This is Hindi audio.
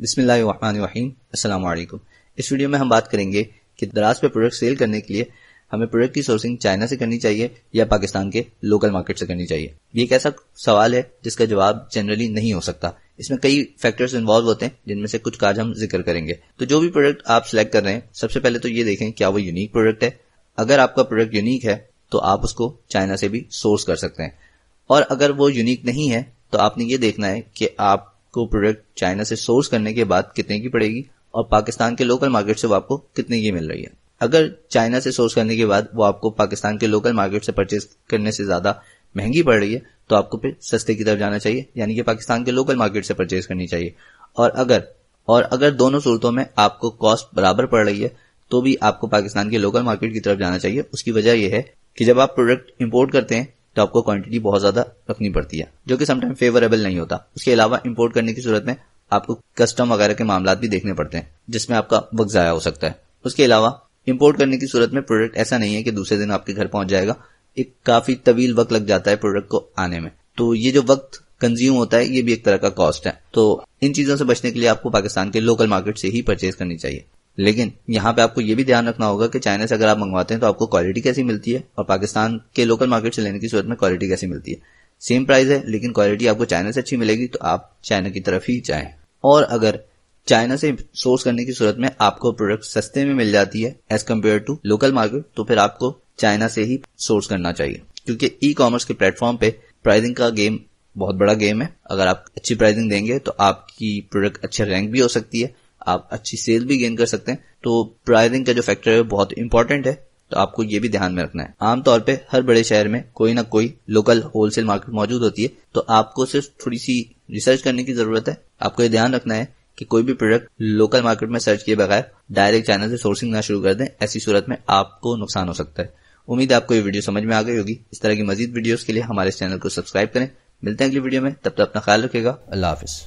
बिसमीम असलम इस वीडियो में हम बात करेंगे कि दराज पे प्रोडक्ट सेल करने के लिए हमें प्रोडक्ट की सोर्सिंग चाइना से करनी चाहिए या पाकिस्तान के लोकल मार्केट से करनी चाहिए ये एक ऐसा सवाल है जिसका जवाब जनरली नहीं हो सकता इसमें कई फैक्टर्स इन्वॉल्व होते हैं जिनमें से कुछ काज हम जिक्र करेंगे तो जो भी प्रोडक्ट आप सिलेक्ट कर रहे हैं सबसे पहले तो ये देखें क्या वो यूनिक प्रोडक्ट है अगर आपका प्रोडक्ट यूनिक है तो आप उसको चाइना से भी सोर्स कर सकते हैं और अगर वो यूनिक नहीं है तो आपने ये देखना है कि आप को प्रोडक्ट चाइना से सोर्स करने के बाद कितने की पड़ेगी और पाकिस्तान के लोकल मार्केट से वो आपको कितने की मिल रही है अगर चाइना से सोर्स करने के बाद वो आपको पाकिस्तान के लोकल मार्केट से परचेज करने से ज्यादा महंगी पड़ रही है तो आपको फिर सस्ते की तरफ जाना चाहिए यानी कि पाकिस्तान के लोकल मार्केट से परचेज करनी चाहिए और अगर और अगर दोनों सूरतों में आपको कॉस्ट बराबर पड़ रही है तो भी आपको पाकिस्तान के लोकल मार्केट की तरफ जाना चाहिए उसकी वजह यह है कि जब आप प्रोडक्ट इम्पोर्ट करते हैं तो आपको क्वांटिटी बहुत ज्यादा रखनी पड़ती है जो कि समटाइम फेवरेबल नहीं होता उसके अलावा इम्पोर्ट करने की सूरत में आपको कस्टम वगैरह के मामला भी देखने पड़ते हैं जिसमें आपका वक्त ज़ाया हो सकता है उसके अलावा इम्पोर्ट करने की सूरत में प्रोडक्ट ऐसा नहीं है कि दूसरे दिन आपके घर पहुंच जाएगा एक काफी तवील वक्त लग जाता है प्रोडक्ट को आने में तो ये जो वक्त कंज्यूम होता है ये भी एक तरह का कॉस्ट है तो इन चीजों से बचने के लिए आपको पाकिस्तान के लोकल मार्केट से ही परचेज करनी चाहिए लेकिन यहाँ पे आपको ये भी ध्यान रखना होगा कि चाइना से अगर आप मंगवाते हैं तो आपको क्वालिटी कैसी मिलती है और पाकिस्तान के लोकल मार्केट से लेने की सूरत में क्वालिटी कैसी मिलती है सेम प्राइस है लेकिन क्वालिटी आपको चाइना से अच्छी मिलेगी तो आप चाइना की तरफ ही जाए और अगर चाइना से सोर्स करने की सूरत में आपको प्रोडक्ट सस्ते में मिल जाती है as compare to local market तो फिर आपको चाइना से ही सोर्स करना चाहिए क्योंकि ई कॉमर्स के प्लेटफॉर्म पे प्राइसिंग का गेम बहुत बड़ा गेम है अगर आप अच्छी प्राइसिंग देंगे तो आपकी प्रोडक्ट अच्छे रैंक भी हो सकती है आप अच्छी सेल भी गेन कर सकते हैं तो प्राइसिंग का जो फैक्टर है बहुत इंपॉर्टेंट है तो आपको ये भी ध्यान में रखना है आमतौर पे हर बड़े शहर में कोई ना कोई लोकल होलसेल मार्केट मौजूद होती है तो आपको सिर्फ थोड़ी सी रिसर्च करने की जरूरत है आपको ये ध्यान रखना है कि कोई भी प्रोडक्ट लोकल मार्केट में सर्च किए बगैर डायरेक्ट चैनल से सोर्सिंग ना शुरू कर दें ऐसी सूरत में आपको नुकसान हो सकता है उम्मीद आपको ये वीडियो समझ में आ गई होगी इस तरह की मजीद वीडियोस के लिए हमारे चैनल को सब्सक्राइब करें मिलते हैं अगली वीडियो में तब तक अपना ख्याल रखेगा अल्लाह हाफिज़